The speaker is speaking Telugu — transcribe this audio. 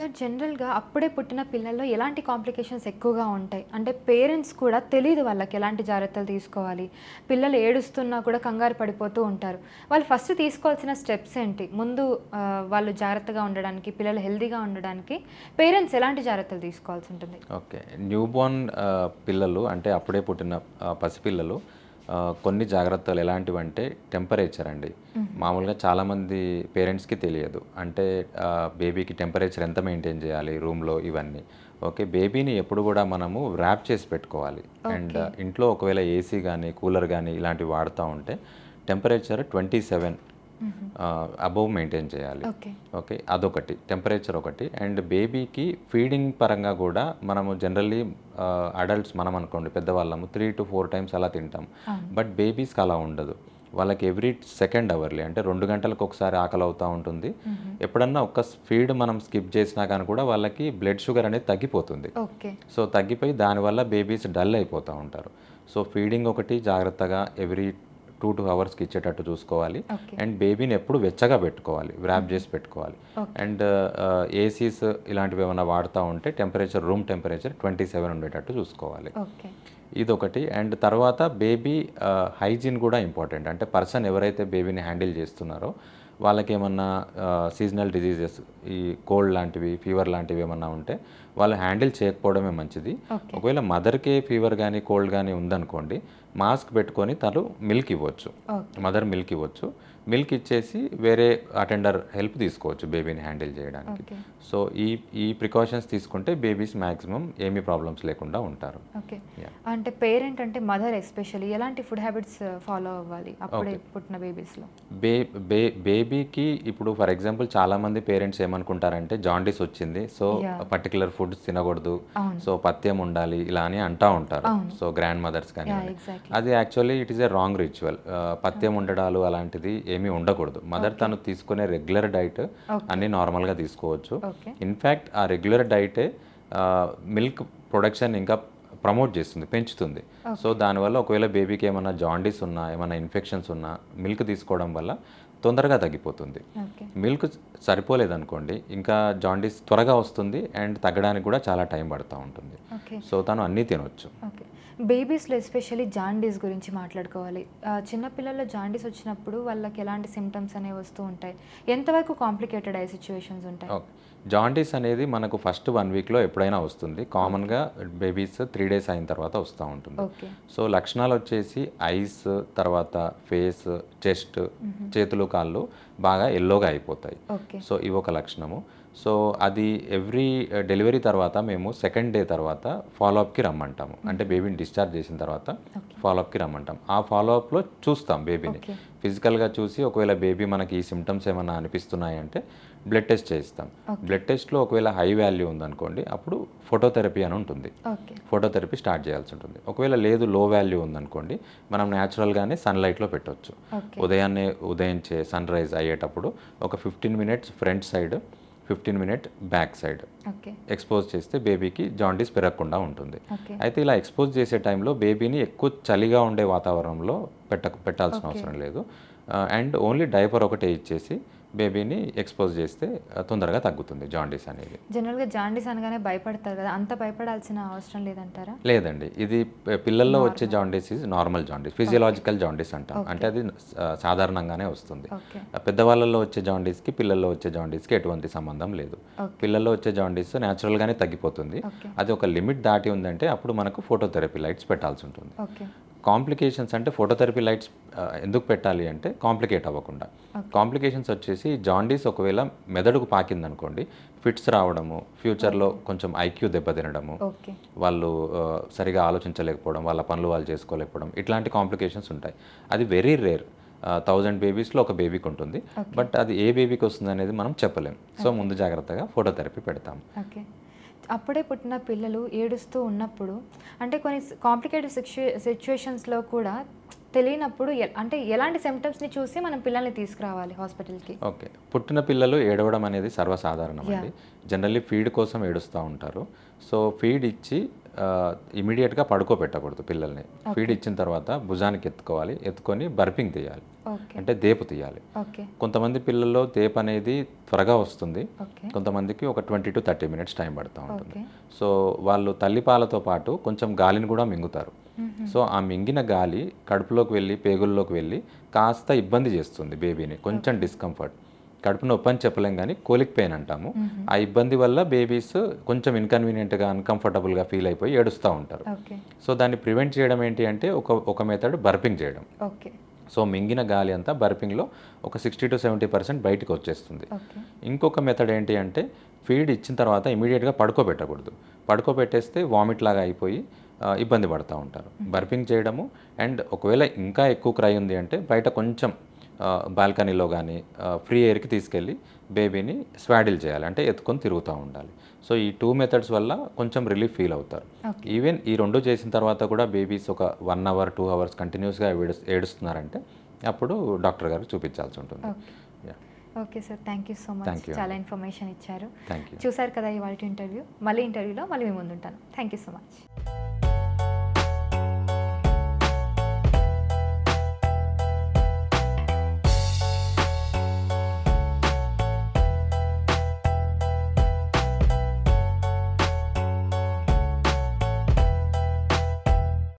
సార్ జనరల్గా అప్పుడే పుట్టిన పిల్లల్లో ఎలాంటి కాంప్లికేషన్స్ ఎక్కువగా ఉంటాయి అంటే పేరెంట్స్ కూడా తెలియదు వాళ్ళకి ఎలాంటి జాగ్రత్తలు తీసుకోవాలి పిల్లలు ఏడుస్తున్నా కూడా కంగారు పడిపోతూ ఉంటారు వాళ్ళు ఫస్ట్ తీసుకోవాల్సిన స్టెప్స్ ఏంటి ముందు వాళ్ళు జాగ్రత్తగా ఉండడానికి పిల్లలు హెల్దీగా ఉండడానికి పేరెంట్స్ ఎలాంటి జాగ్రత్తలు తీసుకోవాల్సి ఉంటుంది ఓకే న్యూబోర్న్ పిల్లలు అంటే అప్పుడే పుట్టిన పసిపిల్లలు కొన్ని జాగ్రత్తలు ఎలాంటివి అంటే టెంపరేచర్ అండి మామూలుగా చాలామంది పేరెంట్స్కి తెలియదు అంటే బేబీకి టెంపరేచర్ ఎంత మెయింటైన్ చేయాలి రూమ్లో ఇవన్నీ ఓకే బేబీని ఎప్పుడు కూడా మనము ర్యాప్ చేసి పెట్టుకోవాలి అండ్ ఇంట్లో ఒకవేళ ఏసీ కానీ కూలర్ కానీ ఇలాంటివి వాడుతూ ఉంటే temperature twenty seven above mm-hmm. Maintain uh, చేయాలి ఓకే అదొకటి టెంపరేచర్ ఒకటి అండ్ బేబీకి ఫీడింగ్ పరంగా కూడా మనము జనరల్లీ అడల్ట్స్ uh, మనం అనుకోండి పెద్దవాళ్ళము త్రీ టు ఫోర్ టైమ్స్ అలా తింటాం బట్ బేబీస్కి అలా ఉండదు వాళ్ళకి ఎవ్రీ సెకండ్ అవర్లీ అంటే రెండు గంటలకు ఒకసారి ఆకలి అవుతూ ఉంటుంది mm-hmm. ఎప్పుడన్నా ఒక్క ఫీడ్ మనం స్కిప్ చేసినా కానీ కూడా వాళ్ళకి బ్లడ్ షుగర్ అనేది తగ్గిపోతుంది సో తగ్గిపోయి దానివల్ల బేబీస్ డల్ అయిపోతూ ఉంటారు సో ఫీడింగ్ ఒకటి జాగ్రత్తగా ఎవ్రీ టూ టూ అవర్స్కి ఇచ్చేటట్టు చూసుకోవాలి అండ్ బేబీని ఎప్పుడు వెచ్చగా పెట్టుకోవాలి వ్రాప్ చేసి పెట్టుకోవాలి అండ్ ఏసీస్ ఇలాంటివి ఏమైనా వాడుతూ ఉంటే temperature room temperature twenty seven ఉండేటట్టు చూసుకోవాలి ఇదొకటి అండ్ తర్వాత బేబీ హైజీన్ కూడా ఇంపార్టెంట్ అంటే పర్సన్ ఎవరైతే బేబీని హ్యాండిల్ చేస్తున్నారో వాళ్ళకి ఏమన్నా సీజనల్ డిజీజెస్ ఈ కోల్డ్ లాంటివి ఫీవర్ లాంటివి ఏమన్నా ఉంటే వాళ్ళు హ్యాండిల్ చేయకపోవడమే మంచిది ఒకవేళ మదర్కే ఫీవర్ కానీ కోల్డ్ కానీ ఉందనుకోండి మాస్క్ పెట్టుకొని తను మిల్క్ ఇవ్వచ్చు మదర్ మిల్క్ ఇవ్వచ్చు మిల్క్ ఇచ్చేసి వేరే అటెండర్ హెల్ప్ తీసుకోవచ్చు బేబీని హ్యాండిల్ చేయడానికి సో ఈ ఈ ప్రికాషన్స్ తీసుకుంటే బేబీస్ మ్యాక్సిమం ఏమీ ప్రాబ్లమ్స్ లేకుండా ఉంటారు ఓకే అంటే పేరెంట్ అంటే మదర్ ఎస్పెషల్లీ ఎలాంటి ఫుడ్ హ్యాబిట్స్ uh, ఫాలో అవ్వాలి అప్పుడే పుట్టిన బేబీస్లో బే బే బేబీకి ఇప్పుడు ఫర్ ఎగ్జాంపుల్ చాలా మంది పేరెంట్స్ ఏమనుకుంటారంటే జాండీస్ వచ్చింది సో పర్టికులర్ ఫుడ్స్ తినకూడదు సో పథ్యం ఉండాలి ఇలా అని అంటా ఉంటారు సో గ్రాండ్ మదర్స్ కానీ అది actually it is a wrong ritual పథ్యం ఉండడాలు అలాంటిది ఏమీ ఉండకూడదు మదర్ తను తీసుకునే రెగ్యులర్ డైట్ అన్నీ నార్మల్గా తీసుకోవచ్చు ఇన్ఫ్యాక్ట్ ఆ రెగ్యులర్ డైటే మిల్క్ ప్రొడక్షన్ ఇంకా ప్రమోట్ చేస్తుంది పెంచుతుంది సో దానివల్ల ఒకవేళ బేబీకి ఏమైనా జాండీస్ ఉన్నా ఏమైనా ఇన్ఫెక్షన్స్ ఉన్నా మిల్క్ తీసుకోవడం వల్ల తొందరగా తగ్గిపోతుంది మిల్క్ సరిపోలేదనుకోండి ఇంకా జాండీస్ త్వరగా వస్తుంది అండ్ తగ్గడానికి కూడా చాలా టైం పడుతూ ఉంటుంది సో తను అన్నీ తినొచ్చు బేబీస్లో ఎస్పెషల్లీ జాండీస్ గురించి మాట్లాడుకోవాలి చిన్నపిల్లల్లో జాండీస్ వచ్చినప్పుడు వాళ్ళకి ఎలాంటి సిమ్టమ్స్ అనేవి వస్తూ ఉంటాయి ఎంతవరకు కాంప్లికేటెడ్ అయ్యే సిచ్యువేషన్స్ ఉంటాయి జాండీస్ అనేది మనకు ఫస్ట్ వన్ వీక్లో ఎప్పుడైనా వస్తుంది కామన్గా బేబీస్ త్రీ డేస్ అయిన తర్వాత వస్తూ ఉంటుంది సో లక్షణాలు వచ్చేసి ఐస్ తర్వాత ఫేస్ చెస్ట్ చేతులు కాళ్ళు బాగా ఎల్లోగా అయిపోతాయి సో ఇవి ఒక లక్షణము సో అది ఎవ్రీ డెలివరీ తర్వాత మేము సెకండ్ డే తర్వాత ఫాలోఅప్కి రమ్మంటాము అంటే బేబీని డిశ్చార్జ్ చేసిన తర్వాత ఫాలోఅప్కి రమ్మంటాం ఆ ఫాలోఅప్లో చూస్తాం బేబీని ఫిజికల్గా చూసి ఒకవేళ బేబీ మనకి ఈ సిమ్టమ్స్ ఏమైనా అనిపిస్తున్నాయంటే బ్లడ్ టెస్ట్ చేయిస్తాం బ్లడ్ టెస్ట్లో ఒకవేళ హై వాల్యూ ఉందనుకోండి అప్పుడు ఫోటోథెరపీ అని ఉంటుంది ఫోటోథెరపీ స్టార్ట్ చేయాల్సి ఉంటుంది ఒకవేళ లేదు లో వాల్యూ ఉందనుకోండి మనం న్యాచురల్గానే సన్లైట్లో పెట్టవచ్చు ఉదయాన్నే ఉదయించే సన్ రైజ్ అయ్యేటప్పుడు ఒక fifteen minutes front side fifteen minute back side expose చేస్తే బేబీకి జాండీస్ పెరగకుండా ఉంటుంది అయితే ఇలా ఎక్స్పోజ్ చేసే టైంలో బేబీని ఎక్కువ చలిగా ఉండే వాతావరణంలో పెట్ట పెట్టాల్సిన అవసరం లేదు అండ్ ఓన్లీ డైపర్ ఒకటే ఇచ్చేసి బేబీని ఎక్స్పోజ్ చేస్తే తొందరగా తగ్గుతుంది జాండీస్ అనేది జనరల్గా జాండీస్ అనగానే భయపడతారు కదా అంత భయపడాల్సిన అవసరం లేదంటారా లేదండి ఇది పిల్లల్లో వచ్చే jaundice is normal jaundice physiological jaundice అంటాం అంటే అది సాధారణంగానే వస్తుంది పెద్దవాళ్ళలో వచ్చే జాండీస్కి పిల్లల్లో వచ్చే జాండీస్కి ఎటువంటి సంబంధం లేదు పిల్లల్లో వచ్చే జాండీస్ న్యాచురల్గానే తగ్గిపోతుంది అది ఒక లిమిట్ దాటి ఉందంటే అప్పుడు మనకు ఫోటోథెరపీ లైట్స్ పెట్టాల్సి ఉంటుంది కాంప్లికేషన్స్ అంటే ఫోటోథెరపీ లైట్స్ ఎందుకు పెట్టాలి అంటే కాంప్లికేట్ అవ్వకుండా కాంప్లికేషన్స్ వచ్చేసి జాండీస్ ఒకవేళ మెదడుకు పాకిందనుకోండి ఫిట్స్ రావడము ఫ్యూచర్లో కొంచెం ఐక్యూ దెబ్బతినడము వాళ్ళు సరిగా ఆలోచించలేకపోవడం వాళ్ళ పనులు వాళ్ళు చేసుకోలేకపోవడం ఇట్లాంటి కాంప్లికేషన్స్ ఉంటాయి అది వెరీ రేర్ థౌజండ్ బేబీస్లో ఒక బేబీకి ఉంటుంది బట్ అది ఏ బేబీకి వస్తుంది అనేది మనం చెప్పలేం సో ముందు జాగ్రత్తగా ఫోటోథెరపీ పెడతాం అప్పుడే పుట్టిన పిల్లలు ఏడుస్తూ ఉన్నప్పుడు అంటే కొన్ని కాంప్లికేటెడ్ సిచ్యు సిచ్యువేషన్స్లో కూడా తెలియనప్పుడు అంటే ఎలాంటి సిమ్టమ్స్ని చూసి మనం పిల్లల్ని తీసుకురావాలి హాస్పిటల్కి ఓకే పుట్టిన పిల్లలు ఏడవడం అనేది సర్వసాధారణం అండి జనరల్లీ ఫీడ్ కోసం ఏడుస్తూ ఉంటారు సో ఫీడ్ ఇచ్చి ఇమీడియట్గా పడుకోబెట్టకూడదు పిల్లల్ని ఫీడ్ ఇచ్చిన తర్వాత భుజానికి ఎత్తుకోవాలి ఎత్తుకొని బర్పింగ్ తీయాలి అంటే దేపు తీయాలి కొంతమంది పిల్లల్లో దేపు అనేది త్వరగా వస్తుంది కొంతమందికి ఒక twenty to thirty minutes time పడుతూ ఉంటుంది సో వాళ్ళు తల్లిపాలతో పాటు కొంచెం గాలిని కూడా మింగుతారు సో ఆ మింగిన గాలి కడుపులోకి వెళ్ళి పేగుల్లోకి వెళ్ళి కాస్త ఇబ్బంది చేస్తుంది బేబీని కొంచెం డిస్కంఫర్ట్ కడుపు నొప్పి అని చెప్పలేం కానీ కోలిక్ పెయిన్ అంటాము ఆ ఇబ్బంది వల్ల బేబీస్ కొంచెం ఇన్కన్వీనియంట్గా అన్కంఫర్టబుల్గా ఫీల్ అయిపోయి ఏడుస్తూ ఉంటారు సో దాన్ని ప్రివెంట్ చేయడం ఏంటి అంటే ఒక ఒక మెథడ్ బర్పింగ్ చేయడం సో మింగిన గాలి అంతా బర్పింగ్లో ఒక సిక్స్టీ టు సెవెంటీ పర్సెంట్ బయటకు వచ్చేస్తుంది ఇంకొక మెథడ్ ఏంటి అంటే ఫీడ్ ఇచ్చిన తర్వాత ఇమీడియట్గా పడుకోబెట్టకూడదు పడుకోబెట్టేస్తే వామిట్ లాగా అయిపోయి ఇబ్బంది పడుతూ ఉంటారు బర్పింగ్ చేయడము అండ్ ఒకవేళ ఇంకా ఎక్కువ క్రై ఉంది అంటే బయట కొంచెం బాల్కనీలో కానీ ఫ్రీ ఎయిర్కి తీసుకెళ్ళి బేబీని స్వాడిల్ చేయాలి అంటే ఎత్తుకొని తిరుగుతూ ఉండాలి సో ఈ టూ మెథడ్స్ వల్ల కొంచెం రిలీఫ్ ఫీల్ అవుతారు ఈవెన్ ఈ రెండు చేసిన తర్వాత కూడా బేబీస్ ఒక వన్ అవర్ టూ అవర్స్ కంటిన్యూస్గా ఏడుస్తున్నారంటే అప్పుడు డాక్టర్ గారు చూపించాల్సి ఉంటుంది okay sir thank you so much చాలా ఇన్ఫర్మేషన్ ఇచ్చారు చూసారు కదా ఇవాళ ఇంటర్వ్యూ మళ్ళీ ఇంటర్వ్యూలో మళ్ళీ మేము ముందుంటాను థ్యాంక్ యూ సో మచ్